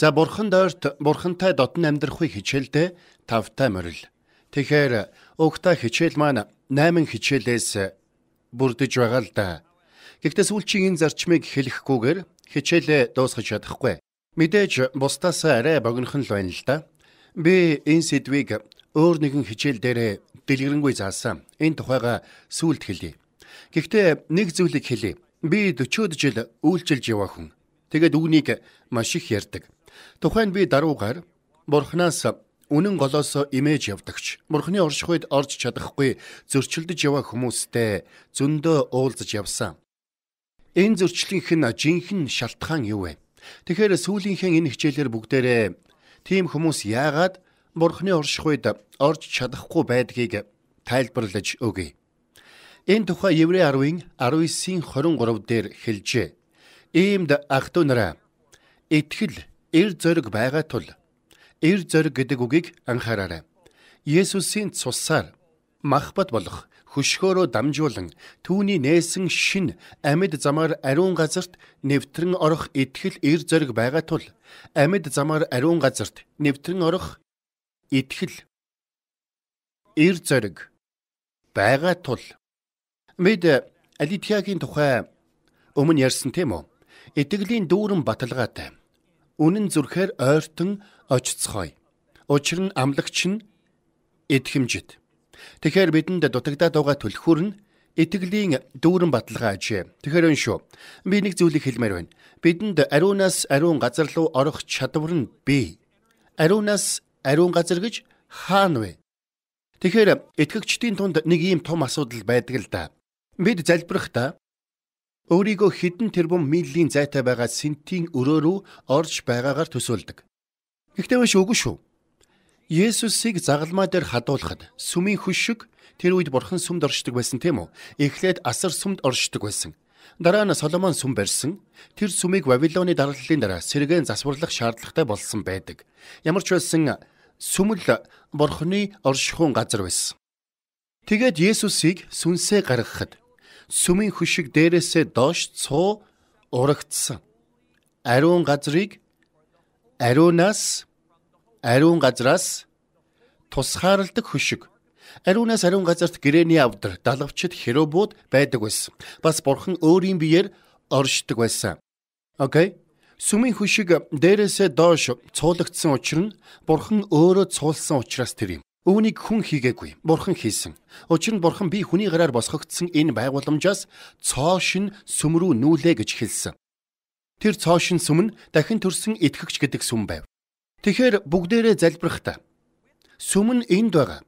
За бурхан дойрт бурхантай дотн амьдрахыг хичээлдэ тавтай морил. Тэгэхээр өгтэй хичээл маань 8 хичээлээс бүрдэж байгаа л да. Гэхдээ сүүлчийн энэ зарчмыг хэлэхгүйгээр хичээлээ дуусгаж чадахгүй. Мэдээж бусдаас арай богинохон л байна л да. Би энэ сэдвийг өөр нэгэн хичээл дээрээ дэлгэрэнгүй заасан. Энэ тухайга сүүлд хэлье. Гэхдээ нэг зүйлийг хэлье. Би 40 жил үйлчилж яваа хүн. Тэгээд үгнийг маш их ярьдаг. Тухайн би даруугаар бурхнаас үнэн голоос имэж явдагч бурхны оршихуйд орж чадахгүй зөрчилдөж яваа хүмүүстэй зөндөө уулзаж явсан. Энэ зөрчлийнх нь жинхэнэ шалтгаан юу вэ? Тэгэхээр сүүлийнхэн энэ хичээлээр бүгдээрээ тийм хүмүүс яагаад бурхны оршихуйд орж чадахгүй байдгийг тайлбарлаж өгье. Энэ тухай Еврей 10-ын 19-ийн 23 дээр хэлжээ. Иймд ах トゥ нараа итгэл эр зориг байгаа тул эр зориг гэдэг үгийг анхаараарай. Есүсийн цусаар махбат болох хөшгөөрөө дамжуулан түүний нээсэн шин амьд замаар ариун газарт нэвтрэн орох итгэл эр зориг байгаа тул амьд замаар ариун газарт нэвтрэн орох итгэл эр зориг байгаа тул мэд Алитиагийн тухай өмнө ярьсан тийм үү? Итгэлийн дүүрэн баталгаатай үнэн зүрхээр ойртон очицгоё. Учир нь амлагч нь итгэмжит. Тэгэхээр бидэнд дутагдаад байгаа түлхүүр нь итгэлийн дүүрэн баталгаа ажээ. Тэгэхээр энэ шүү. Би нэг зүйлийг хэлмээр байна. Бидэнд ариунаас ариун газар руу орох чадвар нь бий. Ариунаас ариун газар гэж хаана вэ? Тэгэхээр итгэгчдийн тунд нэг ийм том асуудал байдаг л да. Бид залбирахдаа Өөрийгөө хэдэн тэрбум милийн зайтай байгаа сентийн өрөө рүү орж байгаагаар төсөөлдөг. Гэхдээ биш үгүй шүү. Есүсийг загалмаа дээр хадуулахад сүмийн хөшиг тэр үед бурхан сүмд оршдог байсан тийм үү? Эхлээд асар сүмд оршдог байсан. Дараа нь Соломон сүм барьсан. Тэр сүмийг Вавилоны дарааллын дараа сэргээн засварлах шаардлагатай болсон байдаг. Ямар ч байсан сүмэл бурханы оршихуун газар байсан. Тэгээд Есүсийг сүнсээ гаргахад сүмийн хөшиг дээрээсээ доош цуу урагдсан. Ариун газрыг ариунаас ариун газраас тусхаарладаг хөшиг. Ариунаас ариун газарт гэрэний авдар, далавчид херубууд байдаг байсан. Бас бурхан өөрийн биеэр оршдог байсан. Окей. Сүмийн хөшиг дээрээсээ доош цуулагдсан учир нь бурхан өөрөө цуулсан учраас тэр юм. Үүнийг хүн хийгээгүй. Бурхан хийсэн. Учир нь бурхан би хүний гараар босгогдсон энэ байгууламжаас цоо шин сүм рүү нүүлээ гэж хэлсэн. Тэр цоо шин сүм нь дахин төрсөн итгэгч гэдэг сүм байв. Тэгэхээр бүгдээрээ залбирахтаа. Сүм нь энд байгаа.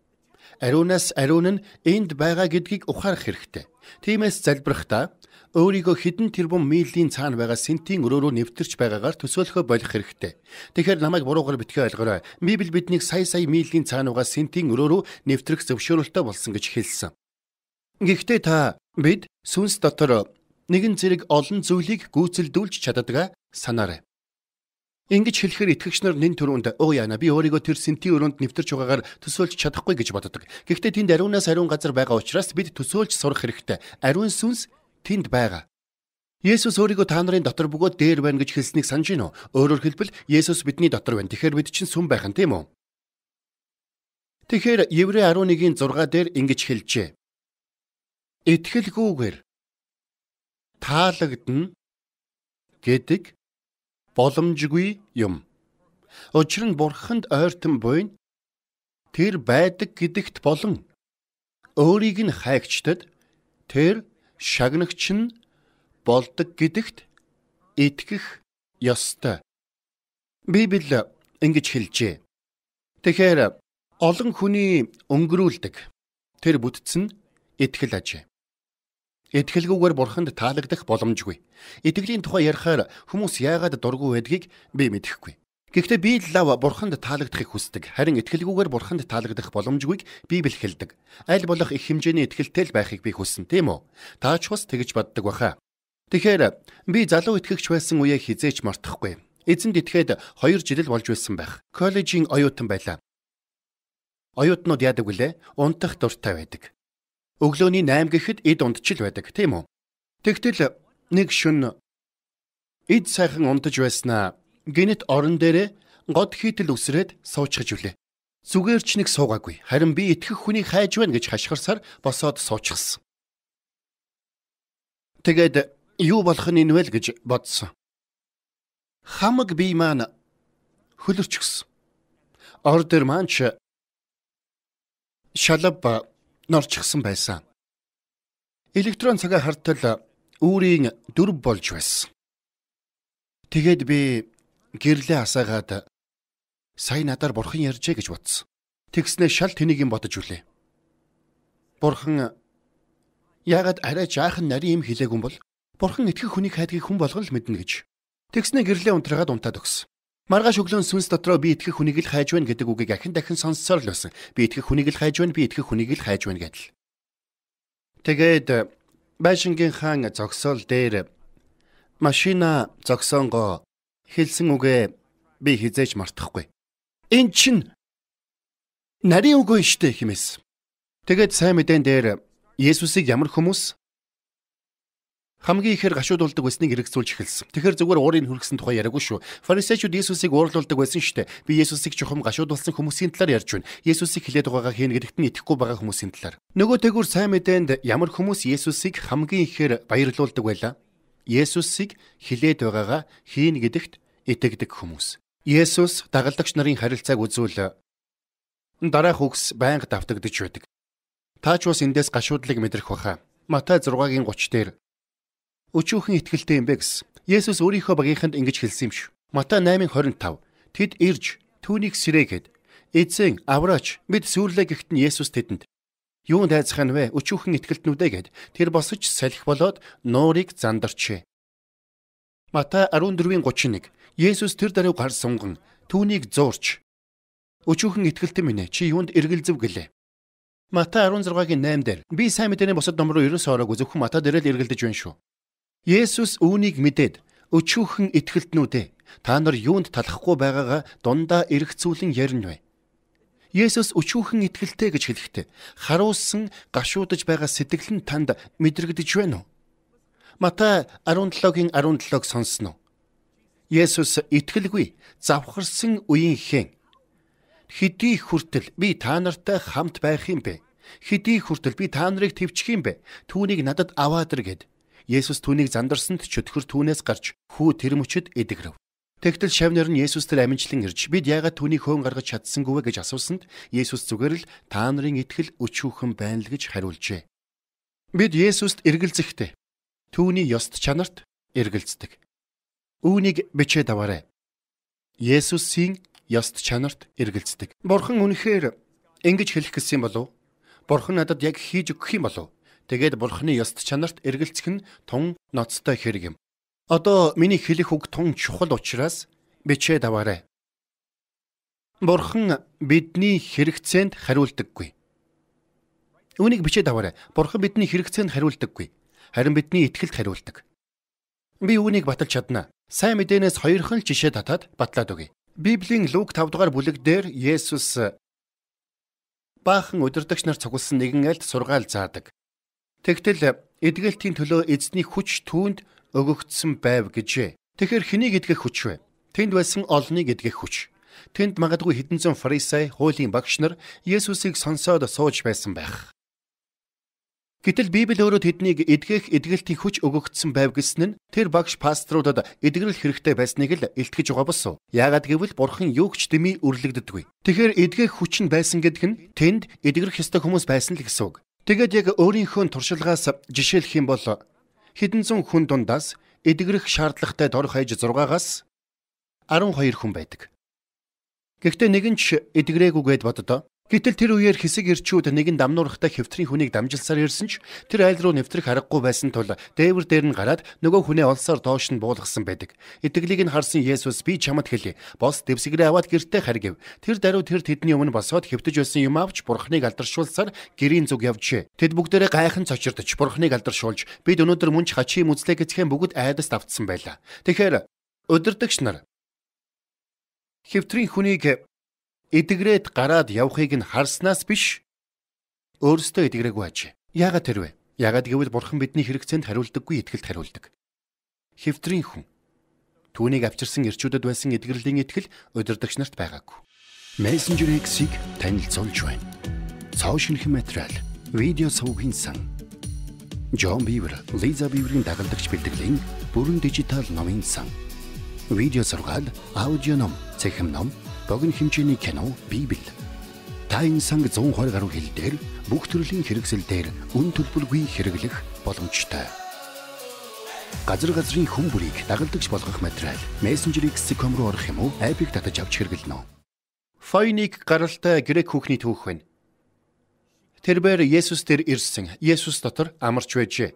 Ариунаас ариун нь энд байгаа гэдгийг ухаарах хэрэгтэй. Тиймээс залбирахдаа өөрийгөө хэдэн тэрбум милийн цаана байгаа сентийн өрөөрөө нэвтэрч байгаагаар төсөөлөхөй болох хэрэгтэй. Тэгэхээр намайг буруугаар битгий ойлгоорой. Библи биднийг сая сая милийн цаана байгаа сентийн өрөөрөө нэвтрэх зөвшөөрөлтөй болсон гэж хэлсэн. Гэхдээ та бид сүнс дотор нэгэн зэрэг олон зүйлийг гүйцэлдүүлж чаддаг санаарай. Ингэж хэлэхээр итгэгч нар нэн төрөнд оо яана би өөрийгөө тэр сэнти өрөөнд нэвтэрч байгаагаар төсөөлж чадахгүй гэж боддог. Гэхдээ тэнд ариунаас ариун газар байгаа учраас бид төсөөлж сурах хэрэгтэй. Ариун сүнс тэнд байгаа. Есүс өөрийгөө та нарын дотор бөгөөд дээр байна гэж хэлснийг санаж байна уу? Өөрөөр хэлбэл Есүс бидний дотор байна. Тэгэхээр бид чинь сүм байх нь тийм үү? Тэгэхээр Еврэ 11-ийн 6 дээр ингэж хэлжээ. Итгэлгүйгээр таалагдана гэдэг боломжгүй юм. Учир нь бурханд ойртон буйн тэр байдаг гэдэгт болон өөрийг нь хайгчдад тэр шагнагч нь болдог гэдэгт итгэх ёстой. Библи ингэж хэлжээ. Тэгэхээр олон хүний өнгөрүүлдэг тэр бүтц нь итгэл ажээ. Итгэлгүйгээр бурханд таалагдах боломжгүй. Итгэлийн тухай ярихаар хүмүүс яагаад дургүй байдгийг би мэдэхгүй. Гэхдээ би лав бурханд таалагдахыг хүсдэг. Харин итгэлгүйгээр бурханд таалагдах боломжгүйг Библи хэлдэг. Аль болох их хэмжээний итгэлтэй л байхыг би хүссэн, тийм үү? Та ч бас тэгж боддог байхаа. Тэгэхээр би залуу итгэгч байсан үеэ хизээч мартахгүй. Эзэнд итгээд 2 жил болж байсан байх. Коллежийн оюутан байлаа. Оюутнууд яадаг вүлээ? Унтах дуртай байдаг өглөөний 8 гэхэд эд унтчил байдаг тийм үү? Тэгтэл нэг шөн эд сайхан унтаж байснаа гинэт орон дээрээ год хийтэл үсрээд суучгаж үлээ. Зүгээр ч нэг суугаагүй. Харин би итгэх хүний хайж байна гэж хашгирсаар босоод суучихсан. Тэгээд юу болох нь энэ вэ гэж бодсон. Хамаг бие маань хөлөрч гүсэн. Ордер маань ч шалаб норчихсан байсан. Электрон цагаа хартал үүрийн дүр болж байсан. Тэгэд би гэрлээ асаагаад сая надаар бурхан ярьжээ гэж бодсон. Тэгснэ шал тэнийг юм бодож үлээ. Бурхан яагаад арай жаахан нарийн юм хэлээгүй юм бол бурхан итгэх хүнийг хайдгийг хүн болгон л мэднэ гэж. Тэгснэ гэрлээ унтраагаад унтаад өгсөн. Маргааш өглөө сүнс дотроо би итгэх хүнийг л хайж байна гэдэг үгийг ахин дахин сонссоор л байсан. Би итгэх хүнийг л хайж байна, би итгэх хүнийг л хайж байна гэдэл. Тэгээд э, байшингийн хаан зогсоол дээр машина зогсонгоо хэлсэн үгээ би хизээж мартахгүй. Эн чин нарийн үгүй штэ хэмээс. Тэгээд сайн мэдэн дээр Есүсийг ямар хүмүүс хамгийн ихээр гашуудуулдаг байсныг хэрэгцүүлж эхэлсэн. Тэгэхэр зүгээр уурын хүргэсэн тухай яриаггүй шүү. Фарисеучуд Есүсийг уурлуулдаг байсан шүү дээ. Би Есүсийг чухам гашуудуулсан хүмүүсийн талаар ярьж байна. Есүсийг хилээд байгаагаа хийн гэдэгт нь итгэхгүй байгаа хүмүүсийн талаар. Нөгөө тэгүр сайн мэдээнд ямар хүмүүс Есүсийг хамгийн ихээр баярлуулдаг байлаа? Есүсийг хилээд байгаагаа хийн гэдэгт итгэдэг хүмүүс. Есүс дагалдагч нарын харилцааг үзүүл дараах үгс байнга давтагдж байдаг. Та ч бас эндээс гашуудлыг мэдрэх баха. Матай 6-гийн 30 дээр өчүүхэн итгэлтэй юм бэ гэсэн. Есүс өөрийнхөө багийнханд ингэж хэлсэн юм шүү. Матай 8:25. Тэд ирж түүнийг сэрээгээд эзэн авраач бид сүрлээ гэхэд нь Есүс тэдэнд юун тайцах нь вэ? Өчүүхэн итгэлтнүүдэ гэд тэр босож салхи болоод нуурыг зандарчээ. Матай 14:31. Есүс тэр даруй гар сунган түүнийг зуурч өчүүхэн итгэлтэн минь чи юунд эргэлзэв гэлээ. Матай 16-гийн 8 дээр би сайн мэдээний бусад ном руу ерөөсөө ороагүй зөвхөн Матай дээр л эргэлдэж байна шүү. Есүс үүнийг мэдээд өчүүхэн итгэлтнүүдээ та нар юунд талахгүй байгаагаа дундаа эргцүүлэн ярина вэ? Есүс өчүүхэн итгэлтэй гэж хэлэхдээ харуулсан гашуудж байгаа сэтгэл нь танд мэдрэгдэж байна уу? Матай 17-гийн 17-г сонсно. Есүс итгэлгүй завхарсан үеийнхээ хэдий хүртэл би та нартай хамт байх юм бэ? Хэдий хүртэл би та нарыг тэвчих юм бэ? Түүнийг надад аваад ир гэд Есүс түүнийг зандарсанд чөтгөр түүнээс гарч хүү тэр мөчөд эдгэрэв. Тэгтэл шавнар нь Есүс төр аминчлан ирж бид яагаад түүнийг хөөн гаргаж чадсангүйвэ гэж асуусанд Есүс зүгээр л та нарын итгэл өчүүхэн байна л гэж хариулжээ. Бид Есүст эргэлзэхдээ түүний ёсд чанарт эргэлздэг. Үүнийг бичээд аваарай. Есүсийн ёсд чанарт эргэлздэг. Бурхан үнэхээр ингэж хэлэх гэсэн болов? Бурхан надад яг хийж өгөх юм болов? Тэгээд бурхны ёс чанарт эргэлцэх нь тун ноцтой хэрэг юм. Одоо миний хэлэх үг тун чухал учраас бичээ даваарай. Бурхан бидний хэрэгцээнд хариулдаггүй. Үүнийг бичээ даваарай. Бурхан бидний хэрэгцээнд хариулдаггүй. Харин бидний итгэлд хариулдаг. Би үүнийг баталж чаднаа. Сайн мэдээнээс хоёрхан жишээ татаад батлаад өгье. Библийн Лук 5 дугаар бүлэг дээр Есүс баахан удирдагч нар цугулсан нэгэн айлд сургаал заадаг. Тэгтэл эдгэлтийн төлөө эзний хүч түүнд өгөгдсөн байв гэжээ. Тэгэхэр хэнийг эдгэх хүч вэ? Тэнд байсан олныг эдгэх хүч. Тэнд магадгүй хэдэн зуун фарисей, хуулийн багш нар Есүсийг сонсоод сууж байсан байх. Гэтэл Библи өөрөө тэднийг эдгэх эдгэлтийн хүч өгөгдсөн байв гэсэн нь тэр багш пасторудад эдгэрэл хэрэгтэй байсныг л илтгэж байгаа босуу. Яагаад гэвэл бурхан юугч дэмий өрлөгддөггүй. Тэгэхэр эдгэх хүч нь байсан гэдэг нь тэнд эдгэрэх ёстой хүмүүс байсан л гэсэн үг. Тэгээд яг өөрийнхөө туршлагаас жишээлх юм бол хэдэн зуун хүн дундаас эдгэрэх шаардлагатай дор хаяж 6-аас 12 хүн байдаг. Гэхдээ нэгэн ч эдгрээгүйгээд боддоо. Гэтэл тэр үеэр хэсэг ирчүүд нэгэн дамнуурхтай хэвтрийн хүнийг дамжилсаар ирсэн ч тэр айл руу нэвтрэх аргагүй байсан тул дээвэр дээр нь гараад нөгөө хүнээ олсоор доош нь буулгасан байдаг. Итгэлийг нь харсан Есүс би чамд хэлье. Бос дэвсгэрээ аваад гэртээ харгив. Тэр даруй тэр тэдний өмнө босоод хэвтэж байсан юм авч бурхныг алдаршуулсаар гэрийн зүг явжээ. Тэд бүгдээрээ гайхан цочирдож бурхныг алдаршуулж бид өнөөдөр мөн ч хачим үзлээ гэцхэн бүгд айдаст автсан байлаа. Тэгэхээр өдөрдөгч нар хэвтрийн хүнийг эдгрээд гараад явхыг нь харснаас биш өөрсдөө эдгрээгүй ажи. Яагаад тэрвэ? Яагаад гэвэл бурхан бидний хэрэгцээнд хариулдаггүй итгэлд хариулдаг. Хевтрийн хүн түүнийг авчирсан эрчүүдэд байсан эдгэрлийн итгэл удирдагч нарт байгаагүй. Messenger X-ийг танилцуулж байна. Цоо шинхэн материал, видео сувгийн сан. Джон Бивер, Лиза Биврийн дагалдагч бэлтгэлийн бүрэн дижитал номын сан. Видео сургаал, аудио ном, цахим ном, богино хэмжээний кино, библ. Тайн санг 120 гаруй хэл дээр бүх төрлийн хэрэгсэл дээр үн төлбөргүй хэрэглэх боломжтой. Газар газрын хүн бүрийг дагалдагч болгох материал мессенжерийг Secom руу орох юм уу? App-ыг татаж авч хэрэглэнэ үү? Фойник гаралтай грек хүүхний түүх байна. Тэрээр Есүс дээр ирсэн. Есүс дотор амарч байжээ.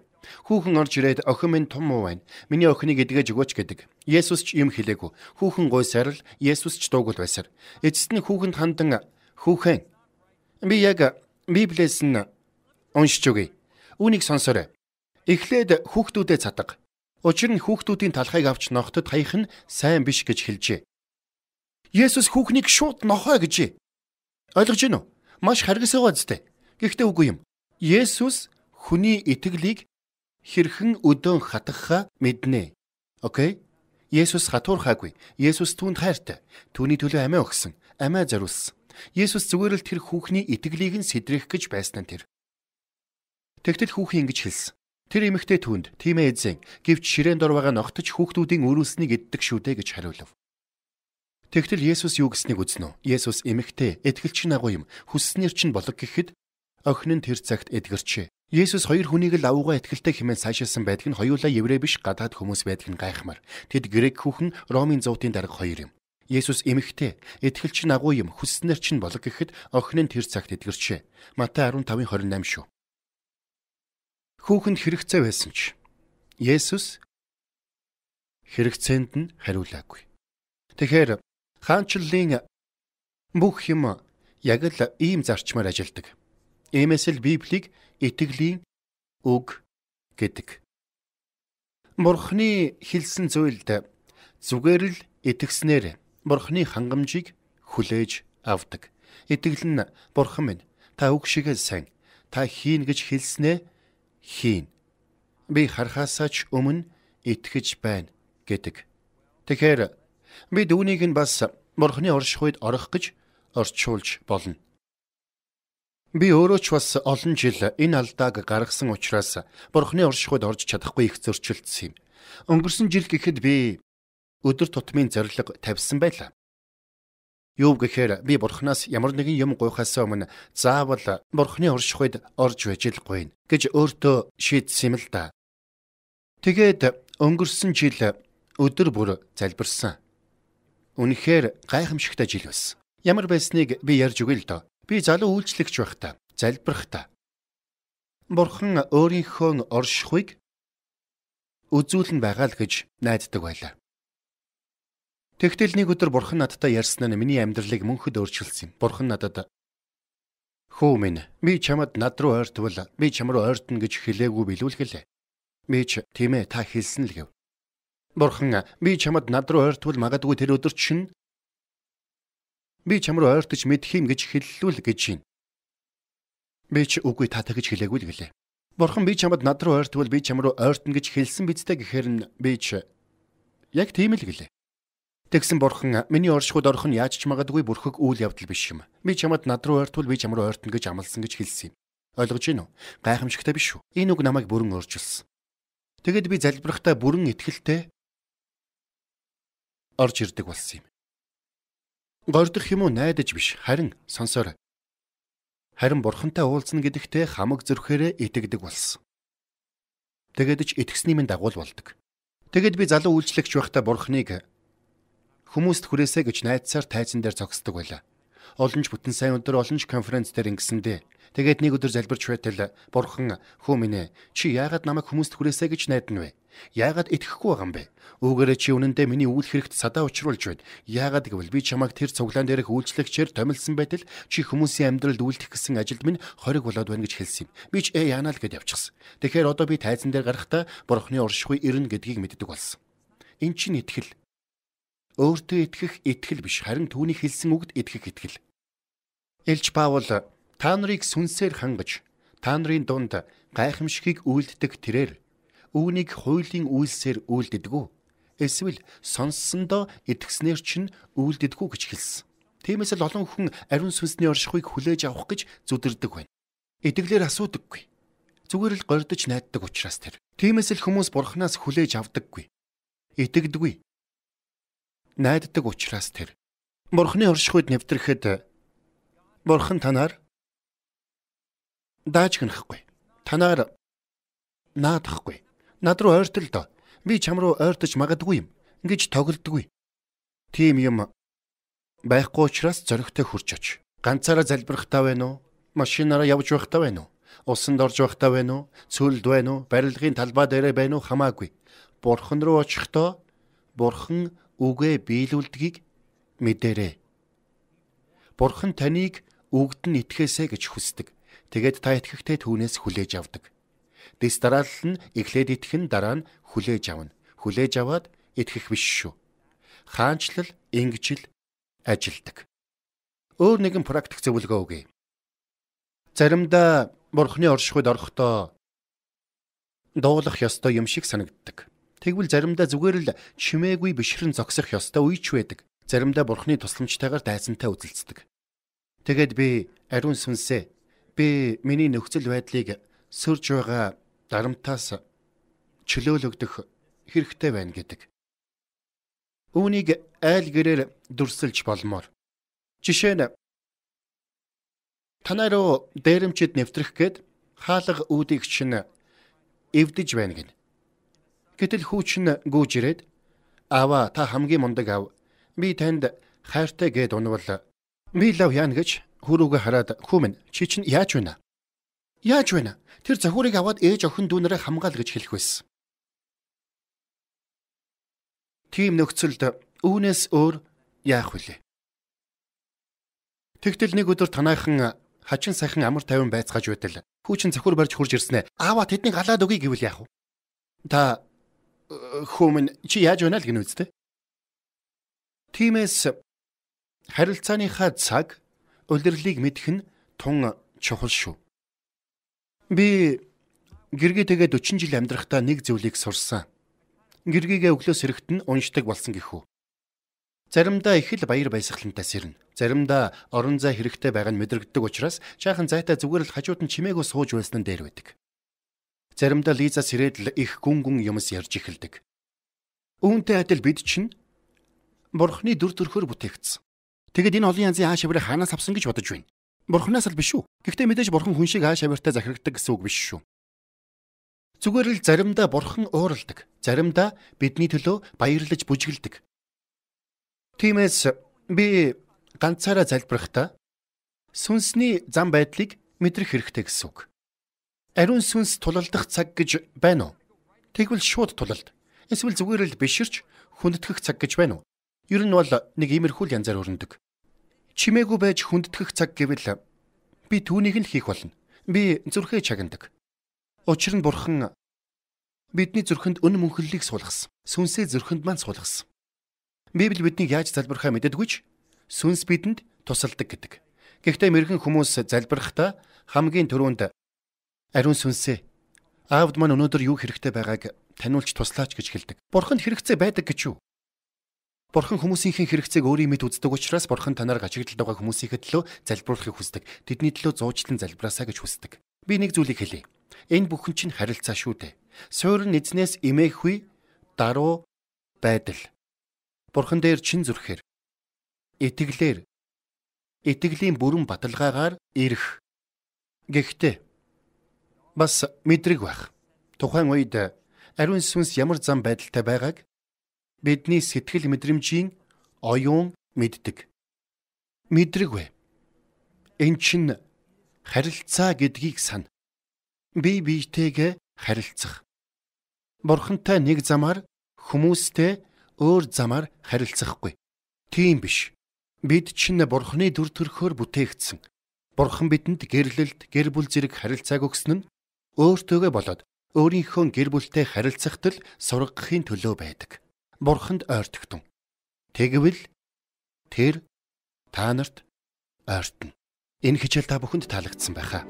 Хүүхэн орж ирээд охин минь том уу байна. Миний охиныг эдгэж өгөөч гэдэг. Есүс ч юм хэлээгүй. Хүүхэн гойсаар л Есүс ч дуугүй байсаар. Эцэст нь хүүхэнд хандан хүүхэн би яг Библиэс нь уншиж өгье. Үүнийг сонсоорой. Эхлээд хүүхдүүдэд цадаг. Учир нь хүүхдүүдийн талхайг авч ногтод хаях нь сайн биш гэж хэлжээ. Есүс хүүхнийг шууд нохоо гэжээ. Ойлгож гинөө? Маш харгас байгаа зү. Гэхдээ үгүй юм. Есүс хүний итгэлийг хэрхэн өдөөн хатахаа мэднэ. Окей? Есүс хатуурхаагүй. Есүс түүнд хайртай. Түүний төлөө амиа өгсөн. Амиа зориулсан. Есүс зүгээр л тэр хүүхний итгэлийг нь сэдрэх гэж байсан нь тэр. Тэгтэл хүүхэн ингэж хэлсэн. Тэр эмэгтэй түнд тийм ээ эзэн гэвч ширээн дор байгаа ногтч хүүхдүүдийн өрүүлснийг иддэг шүү дээ гэж хариулв. Тэгтэл Есүс юу гэснийг үзнэ үү? Есүс эмэгтэй, этгэлч нагуу юм, хүсснээр чинь болог гэхэд охин нь тэр цагт эдгэрчээ. Есүс хоёр хүнийг л авууга ихтэлтэй хэмээн сайшаасан байдаг нь хоёулаа еврей биш гадаад хүмүүс байдаг нь гайхмаар. Тэд грек хүүхэн Ромын зуутын дарга хоёр юм. Есүс эмэгтэй, ихтэлч нь агуу юм, хүснэр чинь болог гэхэд охин нь тэр цагт эдгэрчээ. Матай 15:28 шүү. Хүүхэнд хэрэгцээ байсан ч Есүс хэрэгцээнд нь хариулаагүй. Тэгэхээр хаанчлалын бүх юм яг л ийм зарчмаар ажилдаг. Иймээс л Библийг итгэлийн үг гэдэг. Бурхны хэлсэн зүйлд зүгээр л итгэснээр бурхны хангамжийг хүлээж авдаг. Итгэл нь бурхан минь та үг шигээ сайн та хийн гэж хэлснэ хийн. Би хархаасаа ч өмнө итгэж байна гэдэг. Тэгэхээр бид үүнийг нь бас бурхны оршихуйд орох гэж орчуулж болно. Би өөрөө ч бас олон жил энэ алдааг гаргасан учраас бурхны оршихуйд орж чадахгүй их зөрчилдсөн юм. Өнгөрсөн жил гэхэд би өдөр тутмын зориг тавьсан байлаа. Юув гэхээр би бурхнаас ямар нэгэн юм гуйхаас өмнө заавал бурхны оршихуйд орж байж л гуйна гэж өөртөө шийдсэн л да. Тэгээд өнгөрсөн жил өдөр бүр залбирсан. Үнэхээр гайхамшигтай жил байсан. Ямар байсныг би ярьж өгье л доо. Би залуу үйлчлэгч байхдаа залбирахдаа Бурхан өөрийнхөө оршихуйг үзүүлэн байгаа л гэж найддаг байлаа. Тэгтэл нэг өдөр Бурхан надтай ярьснаа нь миний амьдралыг мөнхөд өөрчилсөн юм. Бурхан надад "Хөө минь, би чамд над руу ойртвол би чам руу ойртно гэж хэлээгүй билүүл хэлээ. Би ч тийм ээ та хэлсэн л гэв. Бурхан би чамд над руу ойртвол магадгүй тэр өдөр чинь Би чамруу ойртож мэдх юм гэж хэллүүл гэж шин. Би ч үгүй та тэгж хэлээгүй л гэлээ. Бурхан би чамд над руу ойртвол би чамруу ойртно гэж хэлсэн биз дээ гэхээр нь би ч яг тийм л гэлээ. Тэгсэн бурхан миний оршихуд орох нь яаж ч магадгүй бүрхэг үйл явдал биш юм. Би чамд над руу ойртвол би чамруу ойртно гэж амласан гэж хэлсэн юм. Ойлгож байна уу? Гайхамшигтай биш үү? Энэ үг намайг бүрэн өөрчилсөн. Тэгэд би залбирахтаа бүрэн ихтэлтэй орж ирдэг болсон юм. Гордох юм уу найдаж биш харин сонсоорой. Харин бурхантай уулзна гэдэгтээ хамаг зөрөхөөрэ итгэдэг болсон. Тэгэд ч итгэсниймэн дагуул болдог. Тэгэд би залуу үйлчлэгч байхдаа бурхныг хүмүүст хүрээсэ гэж найдсаар тайзан дээр цогсдог байлаа. Олонч бүтэн сайн өдөр олонч конференц дээр ингэсэндээ. Тэгээд нэг өдөр залбирч байтал бурхан хөө минь ээ чи яагаад намайг хүмүүст хүрээсэ гэж найдан вэ? Яагаад итгэхгүй байгаа юм бэ? Үүгээрээ чи үнэндээ миний үйл хэрэгт садаа учруулж байна. Яагаад гэвэл би чамайг тэр цуглаан дээрх үйлчлэгчээр томилсон байтал чи хүмүүсийн амьдралд үйлдэх гэсэн ажилд минь хориг болоод байна гэж хэлсэн юм. Би ч ээ яанаа л гэд явчихсан. Тэгэхээр одоо би тайзан дээр гарахдаа бурхны уршихуй ирнэ гэдгийг мэддэг болсон. Эн чинь итгэл өөртөө итгэх итгэл биш харин түүний хэлсэн үгд итгэх итгэл. Илж Паул та нарыг сүнсээр хангаж та нарын дунд гайхамшигыг үйлддэг тэрээр үүнийг хуулийн үйлсээр үйлддэггүй эсвэл сонссондоо итгэснээр чинь үйлддэггүй гэж хэлсэн. Тиймээс л олон хүн ариун сүнсний оршихуйг хүлээж авах гэж зүдэрдэг байна. Итгэлээр асуудаггүй. Зүгээр л гордож найддаг учраас тэр. Тиймээс л хүмүүс бурхнаас хүлээж авдаггүй. Итгэдэггүй найддаг учраас тэр бурхны оршихуйд нэвтрэхэд бурхан танаар дааж гинэхгүй. Танаар наадахгүй. Над руу ойртол доо. Би чам руу ойртож магадгүй юм. Ингиж тоглодгүй. Тим юм байхгүй учраас зөрөгтэй хурж оч. Ганцаараа залбирхтаа байна уу? Машинаараа явж байхтаа байна уу? Усанд орж байхтаа байна уу? Цөлд байна уу? Барилгын талбай дээрээ байна уу? Хамаагүй. Бурхан руу очихдоо бурхан үгээ биелүүлдгийг мэдээрэй. Бурхан таныг үгд нь итгэхээсэ гэж хүсдэг. Тэгээд та итгэхтэй түүнээс хүлээж авдаг. Дэс дараалал нь эхлээд итгэх нь дараа нь хүлээж авна. Хүлээж аваад итгэх биш шүү. Хаанчлал ингэж л ажилдаг. Өөр нэгэн практик зөвлөгөө өгье. Заримдаа бурхны оршихуйд орохдоо дуулах ёстой юм шиг санагддаг. Тэгвэл заримдаа зүгээр л чимээгүй бишрэн зогсох ёстой үеч байдаг. Заримдаа бурхны тусламжтайгаар дайсантай үзэлцдэг. Тэгэд би ариун сүнсээ би миний нөхцөл байдлыг сөрж байгаа дарамтаас чөлөөлөгдөх хэрэгтэй байна гэдэг. Үүнийг айл гэрээр дүрсэлж болмоор. Жишээ нь танай руу дээрэмчэд нэвтрэх гээд хаалга үүдийг чинь эвдэж байна гэнэ. Гэтэл хүүч нь гүйж ирээд "Аваа, та хамгийн мундаг ав. Би танд хайртай гэд унвал би лав яана" гэж хөрөөгөө хараад "Хүмэн, чи чинь яаж байна? Яаж байна? Тэр захиурыг аваад ээж охин дүүнэрээ хамгаал" гэж хэлэх байсан. Тийм нөхцөлд үүнээс өөр яах вүлээ? Тэгтэл нэг өдөр танайхан хачин сайхан амар тайван байцгааж байтал хүүчин цохор барьж хурж ирсэнэ. Аава тэднийг алаад өгье гэвэл яах вэ? Та Хүмүн чи яаж байна л гэнэ үстэ. Тимээс харилцааныхаа цаг улирлыг мэдэх нь тун чухал шүү. Би гэргээ тэгээд 40 жил амьдрахдаа нэг зүйлийг сурсан. Гэргийгээ өглөөс эрэхт нь уншдаг болсон гэхүү. Заримдаа их л баяр баясгалантай сэрнэ. Заримдаа орон зай хэрэгтэй байгаа нь мэдрэгддэг учраас чаахан зайтай зүгээр л хажууд нь чимээгүй сууж байсан нь дээр байдаг. Заримдаа Лиза сэрээд л их гүн гүн юмс ярьж эхэлдэг. Үүнтэй адил бид чинь Бурхны дүр төрхөөр бүтээгдсэн. Тэгэд энэ олон янзын ааш авирыг хаанаас авсан гэж бодож байна. Бурхнаас л биш үү? Гэхдээ мэдээж бурхан хүн шиг ааш авиртаа захирагддаг гэсэн үг биш шүү. Зүгээр л заримдаа бурхан уурладаг. Заримдаа бидний төлөө баярлаж бүжгэлдэг. Тиймээс би ганцаараа залбирахдаа сүнсний зам байдлыг мэдрэх хэрэгтэй гэсэн үг ариун сүнс тулалдах цаг гэж байна уу? Тэгвэл шууд тулалд. Эсвэл зүгээр л биширч хүндэтгэх цаг гэж байна уу? Ер нь бол нэг иймэрхүүл янзаар өрнөдөг. Чимээгүй байж хүндэтгэх цаг гэвэл би түүнийг нь хийх болно. Би зүрхээ чагнадаг. Учир нь бурхан бидний зүрхэнд өн мөнхөллийг суулгасан. Сүнсээ зүрхэнд маань суулгасан. Библи биднийг яаж залбирхаа мэддэггүй ч сүнс бидэнд тусалдаг гэдэг. Гэхдээ мэрэгэн хүмүүс залбирхдаа хамгийн түрүүнд Ариун сүнсээ аавд маань өнөөдөр юу хэрэгтэй байгааг таниулж туслаач гэж хэлдэг. Бурханд хэрэгцээ байдаг гэж юу? Бурхан хүмүүсийнхээ хэрэгцээг өөрийн мэд үздэг учраас бурхан танаар гажигдалд байгаа хүмүүсийнхээ төлөө залбируулахыг хүсдэг. Тэдний төлөө зуучлан залбираасаа гэж хүсдэг. Би нэг зүйлийг хэле. Энэ бүхэн чинь харилцаа шүү дээ. Суурин эзнээс эмээхгүй даруу байдал. Бурхан дээр чин зүрхээр итгэлээр итгэлийн бүрэн баталгаагаар ирэх. Гэхдээ бас мэдрэг байх. Тухайн үед ариун сүнс ямар зам байдалтай байгааг бидний сэтгэл мэдрэмжийн оюун мэддэг. Мэдрэг вэ. Энэ чинь харилцаа гэдгийг сана. Би биетэйгээ харилцах. Бурхантай нэг замаар хүмүүстэй өөр замаар харилцахгүй. Тийм биш. Бид чинь бурхны төр төрхөөр бүтээгдсэн. Бурхан бидэнд гэрлэлт, гэр бүл зэрэг харилцааг өгсөн нь өөртөөгөө болоод өөрийнхөө гэр бүлтэй харилцахт л сургахын төлөө байдаг. Бурханд ойртогдсон. Тэгвэл тэр та нарт ойртно. Энэ хичээл та бүхэнд таалагдсан байхаа.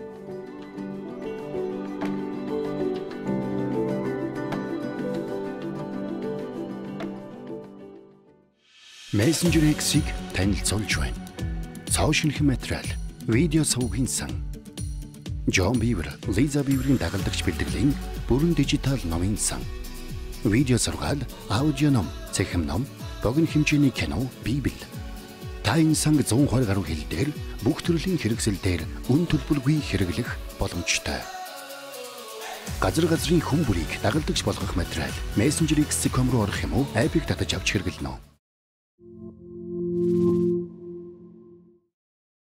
Messenger X-ийг танилцуулж байна. Цоо шинхэн материал, видео сувгийн сан Джон Бивер, Лиза Биврийн дагалдагч бэлтгэлийн бүрэн дижитал номын сан. Видео сургаал, аудио ном, цахим ном, богино хэмжээний кино, библ. Тайн санг 120 гаруй хэл дээр бүх төрлийн хэрэгсэл дээр үн төлбөргүй хэрэглэх боломжтой. Газар газрын хүн бүрийг дагалдагч болгох материал мессенжерийг Scom руу орох юм уу? App-ыг татаж авч хэрэглэнэ үү?